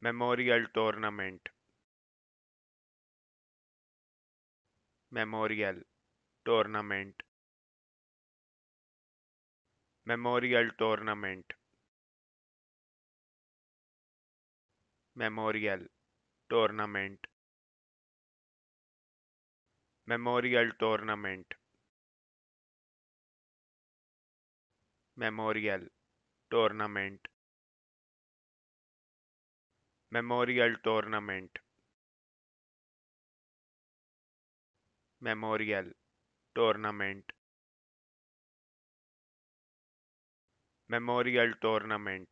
Memorial Tournament Memorial Tournament Memorial Tournament Memorial Tournament Memorial Tournament Memorial Tournament Memorial Tournament Memorial Tournament Memorial Tournament